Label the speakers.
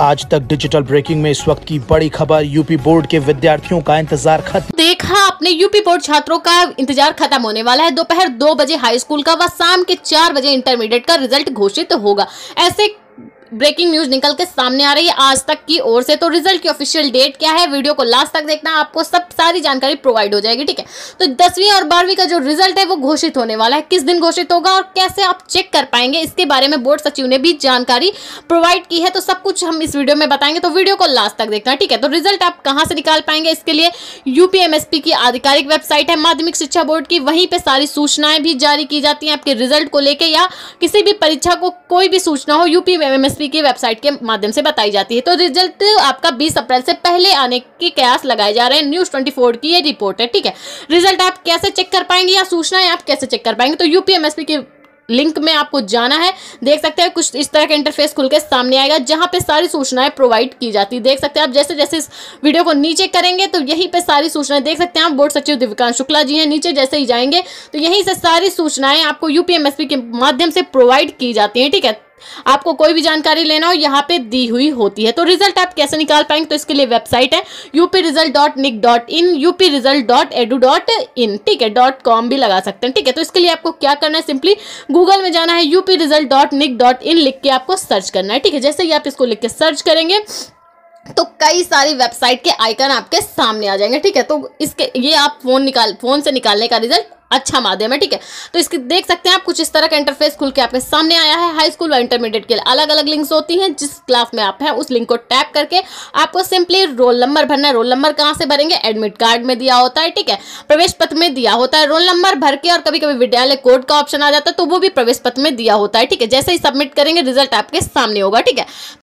Speaker 1: आज तक digital breaking में इस वक्त की बड़ी खबर यूपी बोर्ड के विद्यार्थियों का इंतजार खत्म देखा अपने यूपी बोर्ड छात्रों का इंतजार खत्म होने वाला है दोपहर दो बजे हाई स्कूल का व शाम के चार बजे इंटरमीडिएट का रिजल्ट घोषित होगा ऐसे ब्रेकिंग न्यूज निकल के सामने आ रही है आज तक की ओर से तो रिजल्ट की ऑफिशियल डेट क्या है वीडियो को लास्ट तक देखना आपको सब सारी जानकारी प्रोवाइड हो जाएगी ठीक है तो दसवीं और बारहवीं का जो रिजल्ट है वो घोषित होने वाला है किस दिन घोषित होगा और कैसे आप चेक कर पाएंगे इसके बारे में बोर्ड सचिव ने भी जानकारी प्रोवाइड की है तो सब कुछ हम इस वीडियो में बताएंगे तो वीडियो को लास्ट तक देखना ठीक है तो रिजल्ट आप कहाँ से निकाल पाएंगे इसके लिए यूपीएमएसपी की आधिकारिक वेबसाइट है माध्यमिक शिक्षा बोर्ड की वहीं पर सारी सूचनाएं भी जारी की जाती है आपके रिजल्ट को लेकर या किसी भी परीक्षा को कोई भी सूचना हो यूपीएमएस एसएसबी की वेबसाइट के माध्यम से बताई जाती है तो रिजल्ट आपका 20 अप्रैल से पहले आने के कयास लगाए जा रहे हैं न्यूज़ 24 की ये रिपोर्ट है ठीक है रिजल्ट आप कैसे चेक कर पाएंगे या सूचनाएं आप कैसे चेक कर पाएंगे तो यूपीएमएसपी की लिंक में आपको जाना है देख सकते हैं कुछ इस तरह का इंटरफेस खुल के सामने आएगा जहाँ पे सारी सूचनाएं प्रोवाइड की जाती है देख सकते हैं आप जैसे जैसे इस वीडियो को नीचे करेंगे तो यहीं पे सारी सूचनाएं देख सकते हैं आप बोर्ड सचिव दिव्यकांत शुक्ला जी हैं नीचे जैसे ही जाएंगे तो यहीं से सारी सूचनाएं आपको यूपीएमएसपी के माध्यम से प्रोवाइड की जाती हैं ठीक है आपको कोई भी जानकारी लेना हो यहाँ पे दी हुई होती है तो रिजल्ट आप कैसे निकाल पाएंगे तो इसके लिए वेबसाइट है UP result dot nic dot in UP result dot edu dot in ठीक है डॉट कॉम भी लगा सकते हैं ठीक है तो इसके लिए आपको क्या करना है सिंपली गूगल में जाना है UP result dot nic dot in लिख के आपको सर्च करना है ठीक है जैसे ही आप इसको लिख के सर्च करेंगे तो कई सारी वेबसाइट के आइकन आपके सामने आ जाएंगे ठीक है तो इसके ये आप फोन निकाल फोन से निकालने का रिजल्ट अच्छा माध्यम है ठीक है तो इसके देख सकते हैं आप कुछ इस तरह का इंटरफेस खुल के आपके सामने आया है हाई स्कूल व इंटरमीडिएट के लिए अलग अलग लिंक्स होती हैं जिस क्लास में आप हैं उस लिंक को टैप करके आपको सिंपली रोल नंबर भरना है रोल नंबर कहाँ से भरेंगे एडमिट कार्ड में दिया होता है ठीक है प्रवेश पत्र में दिया होता है रोल नंबर भर के और कभी कभी विद्यालय कोड का ऑप्शन आ जाता है तो वो भी प्रवेश पत्र में दिया होता है ठीक है जैसे ही सबमिट करेंगे रिजल्ट आपके सामने होगा ठीक है